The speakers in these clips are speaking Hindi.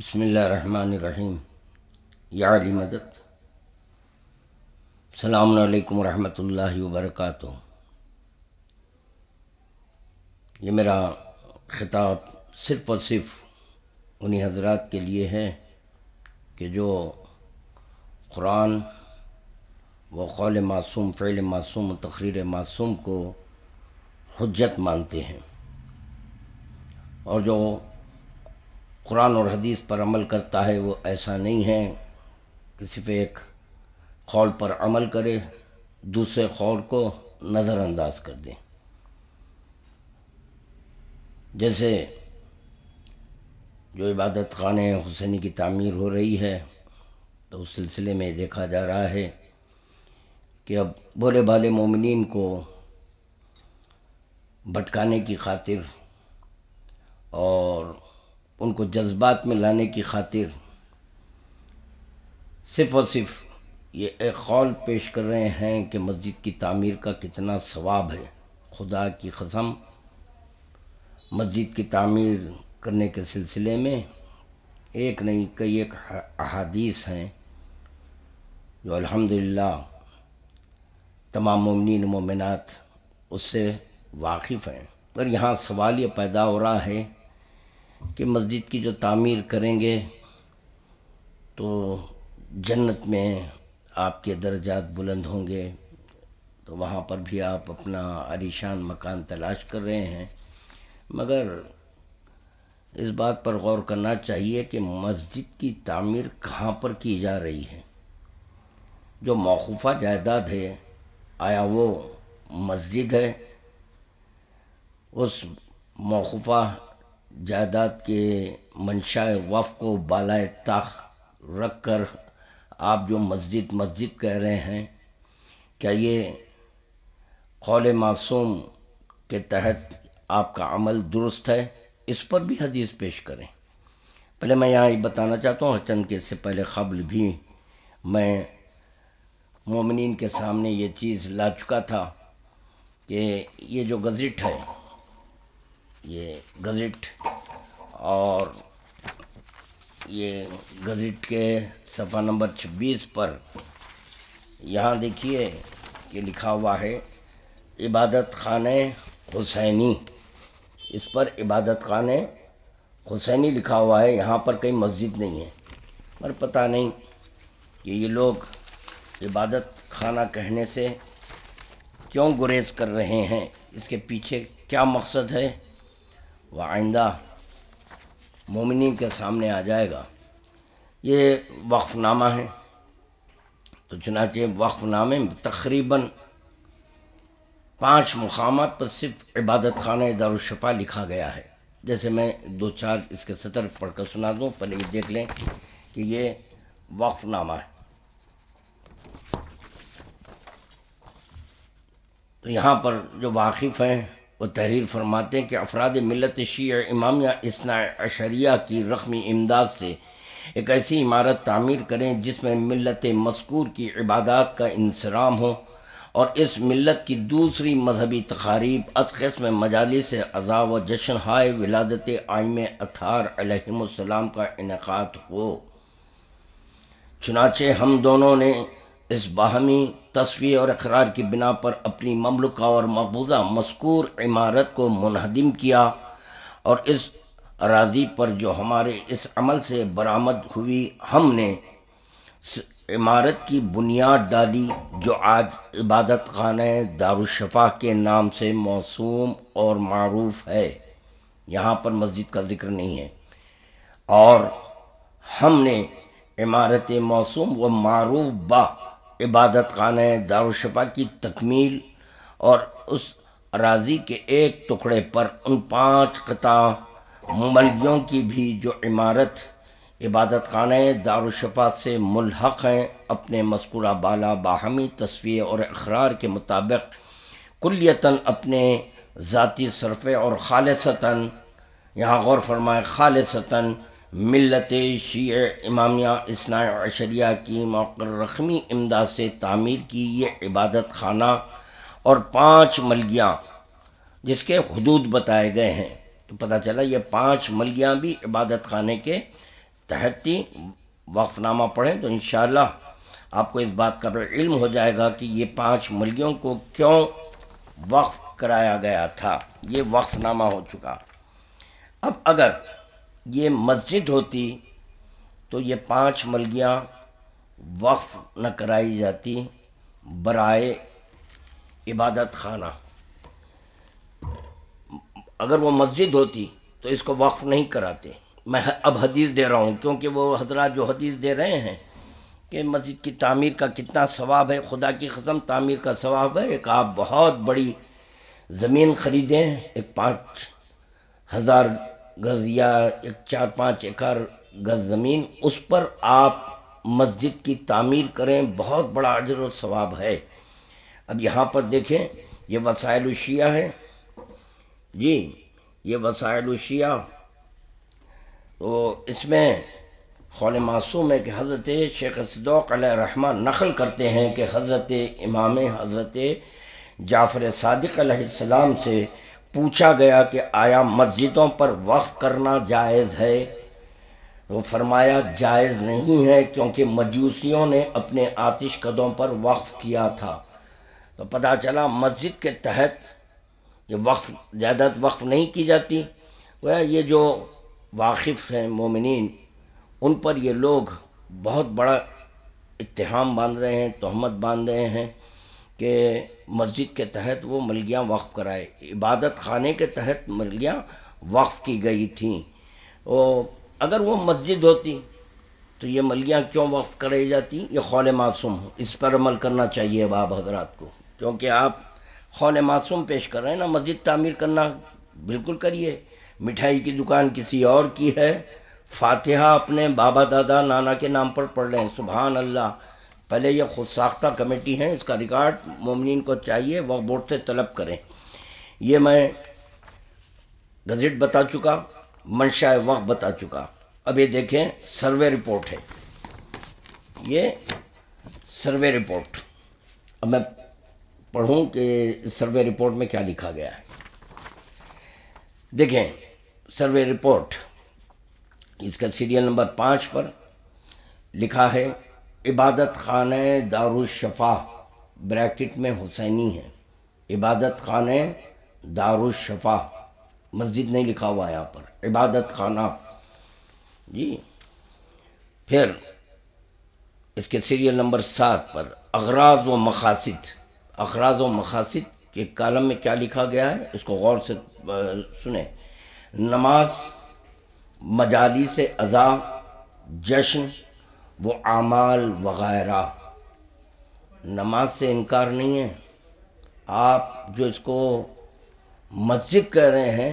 बसमीम याली मदद अलैक्म वरहमतुल्लाहि वबरकातु ये मेरा ख़िताब सिर्फ़ और सिर्फ उन्हीं हजरात के लिए है कि जो कुरान व कौल मासूम फ़ैल मासूम तकरीर मासूम को हजत मानते हैं और जो कुरान और हदीस पर अमल करता है वो ऐसा नहीं है कि सिर्फ एक खौल पर अमल करे दूसरे खौल को नज़रअंदाज कर दें जैसे जो इबादत खान हुसैनी की तामीर हो रही है तो उस सिलसिले में देखा जा रहा है कि अब भोले भाले मोमिन को भटकाने की खातिर और उनको जज्बात में लाने की खातिर सिर्फ़ और सिर्फ ये एक कौल पेश कर रहे हैं कि मस्जिद की तामीर का कितना सवाब है खुदा की कसम मस्जिद की तामीर करने के सिलसिले में एक नहीं कई एक अहादीस हैं जो अल्हम्दुलिल्लाह तमाम ममिन ममिनत उससे वाकिफ़ हैं पर यहाँ सवाल ये पैदा हो रहा है कि मस्जिद की जो तामीर करेंगे तो जन्नत में आपके दर्जात बुलंद होंगे तो वहाँ पर भी आप अपना आलिशान मकान तलाश कर रहे हैं मगर इस बात पर गौर करना चाहिए कि मस्जिद की तामीर कहाँ पर की जा रही है जो मौकूफ़ा जायदाद है आया वो मस्जिद है उस मौकूफ़ा जायदाद के मंशा वफ को बालाए ताख रख कर आप जो मस्जिद मस्जिद कह रहे हैं क्या ये कौल मासूम के तहत आपका अमल दुरुस्त है इस पर भी हदीस पेश करें पहले मैं यहाँ ये बताना चाहता हूँ चंद के इससे पहले कबल भी मैं मोमिन के सामने ये चीज़ ला चुका था कि ये जो गज़ट है ये गज़ट और ये गज़ट के सफ़ा नंबर 26 पर यहाँ देखिए कि लिखा हुआ है इबादत खान हुसैनी इस पर इबादत खान हुसैनी लिखा हुआ है यहाँ पर कहीं मस्जिद नहीं है पर पता नहीं कि ये लोग इबादत खाना कहने से क्यों गुरेज कर रहे हैं इसके पीछे क्या मकसद है व आइंदा मोमिन के सामने आ जाएगा ये वक्फनामा है तो चुनाचे वक्फनामे तकरीबन पांच मकाम पर सिर्फ इबादत खाना दारशफ़ा लिखा गया है जैसे मैं दो चार इसके सतर पढ़कर सुना दूँ पहले ये देख लें कि ये वक्फनामा है तो यहाँ पर जो वाकिफ़ हैं वो तहरीर फरमाते हैं कि अफराद मिलत शी इमामिया इसना अशरिया की रकमी इमदाद से एक ऐसी इमारत तामीर करें जिसमें मिलत मस्कूर की इबादत का इंसराम हो और इस मिलत की दूसरी मजहबी तकारीब असकस्म मजालिस अज़ा व जशन हाय विलादत आयम अथार अलहमसलाम का इनका हो चुनाचे हम दोनों ने इस बाहमी तस्वीर और अखरार की बिना पर अपनी ममलका और मकबूजा मस्कूर इमारत को मुनहदम किया और इस अराजी पर जो हमारे इस अमल से बरामद हुई हमने इमारत की बुनियाद डाली जो आज इबादत खाना दारुशफ़ा के नाम से मौसूम और मरूफ है यहाँ पर मस्जिद का ज़िक्र नहीं है और हमने इमारत मौसूम व मरूफ बा इबादत ख़ान दारुशफा की तकमील और उस अराजी के एक टुकड़े पर उन पाँच कता मलियों की भी जो इमारत इबादत खान दारुशफा से मुलहक हैं अपने मस्कुरा बाला बाहमी तस्वीर और अखरार के मुताबिक कुलियता अपने ज़ाती सरफ़े और खालसता यहाँ गौर फरमाए खालसता मिलत शी इमामिया इसना अशरिया की मौकर रकमी इमदाद से तामीर की ये इबादत खाना और पाँच मलगियाँ जिसके हदूद बताए गए हैं तो पता चला ये पाँच मलगियाँ भी इबादत खाने के तहत थी वक्फनामा पढ़ें तो इन आपको इस बात का इल्म हो जाएगा कि ये पाँच मलगियों को क्यों वक्फ़ कराया गया था ये वक्फ़नामा हो चुका अब अगर ये मस्जिद होती तो ये पांच मलगियाँ वक्फ न कराई जाती बराए इबादत खाना अगर वो मस्जिद होती तो इसको वक्फ़ नहीं कराते मैं अब हदीस दे रहा हूँ क्योंकि वो हज़रा जो हदीस दे रहे हैं कि मस्जिद की तामीर का कितना सवाब है खुदा की कसम तामीर का सवाब है एक आप बहुत बड़ी ज़मीन ख़रीदें एक पाँच हज़ार गज़ या एक चार पाँच एकड़ गज़ ज़मीन उस पर आप मस्जिद की तामीर करें बहुत बड़ा अजर व सवाब है अब यहाँ पर देखें ये वसायल शिया है जी ये वसायल शिया तो इसमें खौल मासूम है कि हज़रत शेख सदौक रहमा नकल करते हैं कि हज़रत इमाम हज़रत जाफ़र सदक़ से पूछा गया कि आया मस्जिदों पर वक्फ करना जायज़ है तो फरमाया जायज़ नहीं है क्योंकि मजूसियों ने अपने आतिश कदों पर वक्फ किया था तो पता चला मस्जिद के तहत ये वक्फ ज़्यादात वक्फ नहीं की जाती वह ये जो वाकिफ़ हैं मोमिन उन पर ये लोग बहुत बड़ा इतहाम बांध रहे हैं तहमत बांध रहे हैं कि मस्जिद के तहत वो मलगियाँ वक्फ़ कराए इबादत खाने के तहत मलगियाँ वक्फ़ की गई थी वो अगर वो मस्जिद होती तो ये मलगियाँ क्यों वक्फ़ कराई जाती ये खौल मासूम हो इस पर अमल करना चाहिए बाब हजरात को क्योंकि आप खौल मासूम पेश कर रहे हैं ना मस्जिद तामीर करना बिल्कुल करिए मिठाई की दुकान किसी और की है फातिहा अपने बाबा दादा नाना के नाम पर पढ़ लें सुबहान अल्लाह पहले ये खुद साख्ता कमेटी हैं इसका रिकॉर्ड ममिन को चाहिए वह बोर्ड से तलब करें ये मैं गज़ट बता चुका मंशा वक्त बता चुका अब ये देखें सर्वे रिपोर्ट है ये सर्वे रिपोर्ट अब मैं पढ़ूं कि सर्वे रिपोर्ट में क्या लिखा गया है देखें सर्वे रिपोर्ट इसका सीरियल नंबर पाँच पर लिखा है इबादत खान दारुशफ़ा ब्रैकेट में हुसैनी है इबादत खान दारुशफ़ा मस्जिद नहीं लिखा हुआ यहाँ पर इबादत खाना जी फिर इसके सीरियल नंबर सात पर अगराज व मखासद अखराज व मखासिद के कालम में क्या लिखा गया है इसको गौर से सुने नमाज मजाली से अज़ा जश्न वो आमाल वगैरह नमाज से इनकार नहीं है आप जो इसको मस्जिद कह रहे हैं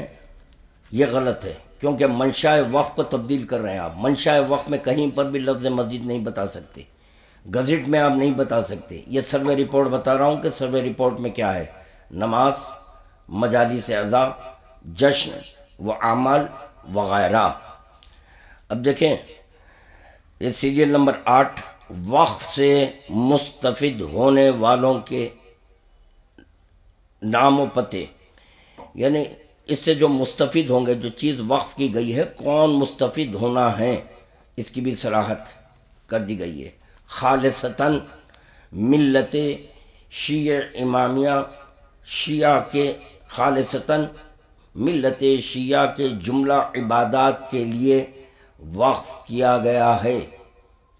ये गलत है क्योंकि मंशा वक्त को तब्दील कर रहे हैं आप मंशा वक़ में कहीं पर भी लफ्ज़ मस्जिद नहीं बता सकते गज़ट में आप नहीं बता सकते ये सर्वे रिपोर्ट बता रहा हूँ कि सर्वे रिपोर्ट में क्या है नमाज मजाली से अज़ा जश्न व आमल वगैरह अब देखें ये सीरियल नंबर आठ वक्फ से मुस्तफ़ होने वालों के नाम पते यानी इससे जो मुस्तफ़ होंगे जो चीज़ वक्फ़ की गई है कौन मुस्तफ़ होना है इसकी भी सराहत कर दी गई है खालसता मिलत शी इमामिया शिया के खालसता मिलत शिया के जुमला इबादात के लिए वक्फ़ किया गया है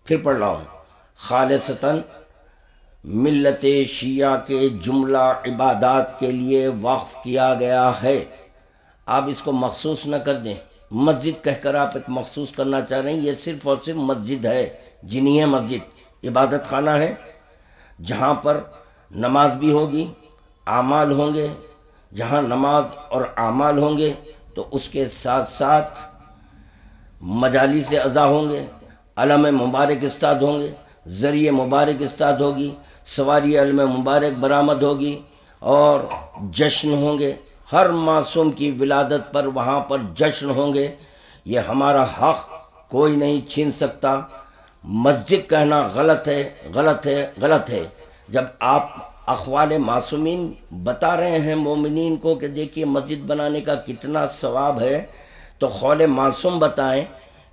फिर पढ़ रहा हूँ खालसतन मिलत शिया के जुमला इबादत के लिए वक्फ़ किया गया है आप इसको मखसूस न कर दें मस्जिद कहकर आप एक मखसूस करना चाह रहे हैं ये सिर्फ़ और सिर्फ मस्जिद है जिन्हें मस्जिद इबादत खाना है जहाँ पर नमाज भी होगी आमाल होंगे जहाँ नमाज और आमाल होंगे तो उसके साथ साथ मजाली से अज़ा होंगे अलम मुबारक उस्ताद होंगे ज़रिए मुबारक उस्ताद होगी सवारी अलम मुबारक बरामद होगी और जश्न होंगे हर मासूम की विलादत पर वहाँ पर जश्न होंगे ये हमारा हक़ कोई नहीं छीन सकता मस्जिद कहना गलत है गलत है गलत है जब आप अखवाल मासूमिन बता रहे हैं मोमिन को कि देखिए मस्जिद बनाने का कितना सवाब है तो खौल मासूम बताएं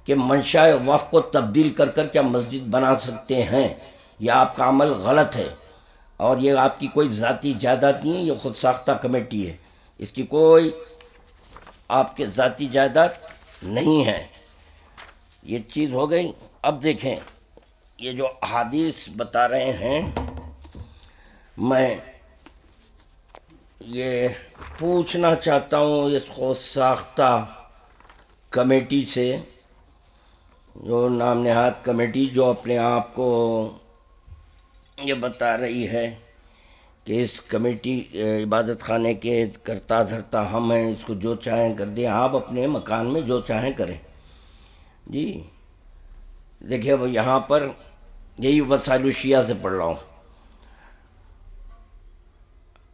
कि मंशा वफ को तब्दील कर कर क्या मस्जिद बना सकते हैं यह आपका अमल गलत है और ये आपकी कोई ज़ाती जायदाद नहीं है ये खुद साख्ता कमेटी है इसकी कोई आपके ज़ाती जायदाद नहीं है ये चीज़ हो गई अब देखें ये जो हादिस बता रहे हैं मैं ये पूछना चाहता हूँ इस खुद साख्ता कमेटी से जो नाम नहाद कमेटी जो अपने आप को ये बता रही है कि इस कमेटी इबादत खाने के करता धरता हम हैं इसको जो चाहें कर दें आप अपने मकान में जो चाहें करें जी देखिए अब यहाँ पर यही वसालुशिया से पढ़ रहा हूँ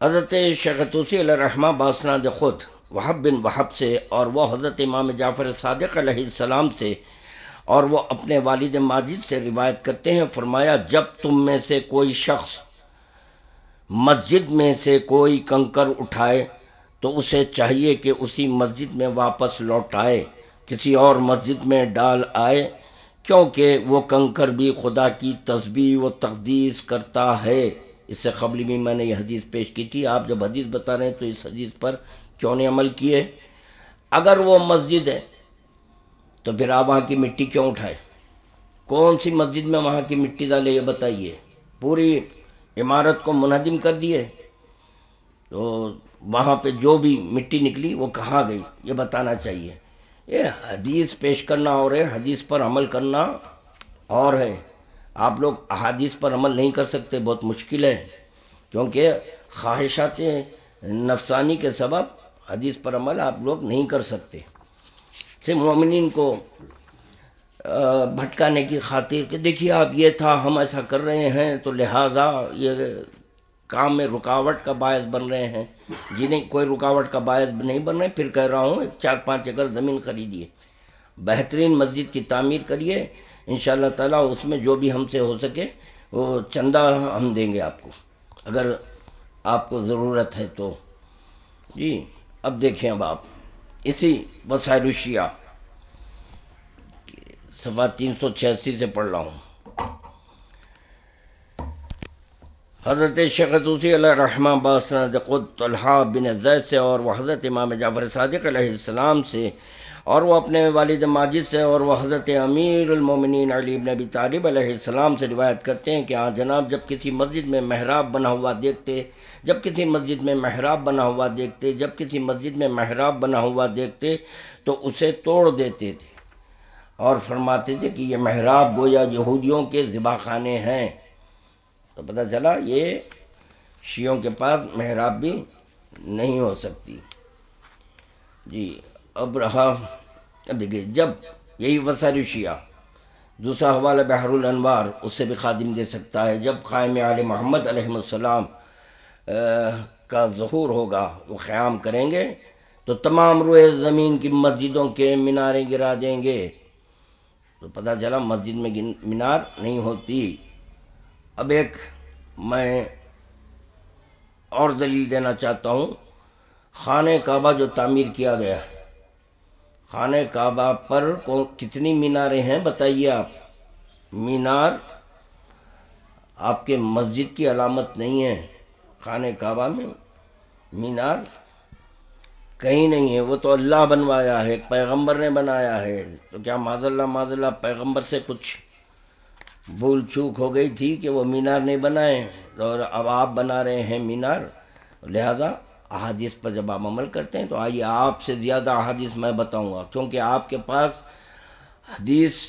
हज़रत शकतूसी रहमा बासना खुद वहब बिन वहब से और वह हज़रत इमाम जाफ़र सदक सलाम से और वो अपने वालिद माजिद से रिवायत करते हैं फरमाया जब तुम में से कोई शख्स मस्जिद में से कोई कंकर उठाए तो उसे चाहिए कि उसी मस्जिद में वापस लौट आए किसी और मस्जिद में डाल आए क्योंकि वो कंकर भी खुदा की तस्बी व तकदीस करता है इससे खबर भी मैंने यह हदीस पेश की थी आप जब हदीस बता रहे हैं तो इस हदीस पर क्यों नहीं अमल किए अगर वो मस्जिद है तो फिर आप वहाँ की मिट्टी क्यों उठाए कौन सी मस्जिद में वहाँ की मिट्टी डाले ये बताइए पूरी इमारत को मुनहदिम कर दिए तो वहाँ पे जो भी मिट्टी निकली वो कहाँ गई ये बताना चाहिए ये हदीस पेश करना और है हदीस पर अमल करना और है आप लोग हदीस पर अमल नहीं कर सकते बहुत मुश्किल है क्योंकि ख्वाहिशात नफसानी के सबब हदीस पर अमल आप लोग नहीं कर सकते से मोमिन को भटकाने की खातिर कि देखिए आप ये था हम ऐसा कर रहे हैं तो लिहाजा ये काम में रुकावट का बायस बन रहे हैं जिन्हें कोई रुकावट का बायस नहीं बन रहे फिर कह रहा हूँ चार पाँच एकड़ ज़मीन खरीदिए बेहतरीन मस्जिद की तामीर करिए इन ताला उसमें जो भी हमसे हो सके वो चंदा हम देंगे आपको अगर आपको ज़रूरत है तो जी अब देखें अब आप इसी वसायरुशिया सफ़ा तीन सौ छियासी से पढ़ रहा हूँ हज़रत शकतूसी रहमा बिन जैद से और वह हज़रत इमाम जाफ़र सदक़्लाम से और वह अपने वालद माजिद से और वह हज़रत अमीरमिन अली नबी तालब से रिवायत करते हैं कि हाँ जनाब जब किसी मस्जिद में महराब बना हुआ देखते जब किसी मस्जिद में महराब बना हुआ देखते जब किसी मस्जिद में महराब बना हुआ देखते तो उसे तोड़ देते थे और फरमाते थे कि ये महराब गोया यहूदियों के ज़िबा खाने हैं तो पता चला ये शियों के पास महराब भी नहीं हो सकती जी अब रहा देखिए जब यही वसार शिया दूसरा हवाला बहरुल अनवार उससे भी खादिम दे सकता है जब क़ायम आल महमद अलैहिस्सलाम का जहूर होगा वो क़्याम करेंगे तो तमाम रोए ज़मीन की मस्जिदों के मीनारें गिरा देंगे तो पता चला मस्जिद में मीनार नहीं होती अब एक मैं और दलील देना चाहता हूँ खान काबा जो तामीर किया गया खान काबा पर कौन कितनी मीनारें हैं बताइए आप मीनार आपके मस्जिद की अलामत नहीं है खाने काबा में मीनार कहीं नहीं है वो तो अल्लाह बनवाया है पैगंबर ने बनाया है तो क्या माजल्ला माजल्ला पैगंबर से कुछ भूल चूक हो गई थी कि वो मीनार नहीं बनाए और अब आप बना रहे हैं मीनार लिहाजा अहादीस पर जब आप अमल करते हैं तो आइए आपसे ज़्यादा अहादीस मैं बताऊंगा क्योंकि आपके पास हदीस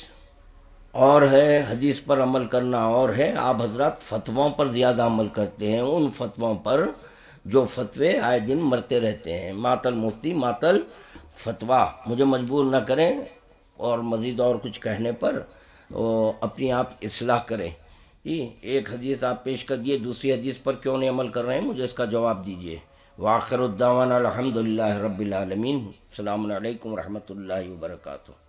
और है हदीस पर अमल करना और है आप हजरत फतवों पर ज़्यादा अमल करते हैं उन फतवों पर जो फतवे आए दिन मरते रहते हैं मातल मुफ्ती मातल फतवा मुझे मजबूर ना करें और मज़ीद और कुछ कहने पर अपनी आप असलाह करें जी एक हदीस आप पेश कर दिए दूसरी हदीस पर क्यों नहीं अमल कर रहे हैं मुझे इसका जवाब दीजिए वाखरुद्दावान अलहमदिल्ला रबीआलमीन अल्लाम वरहमल वर्का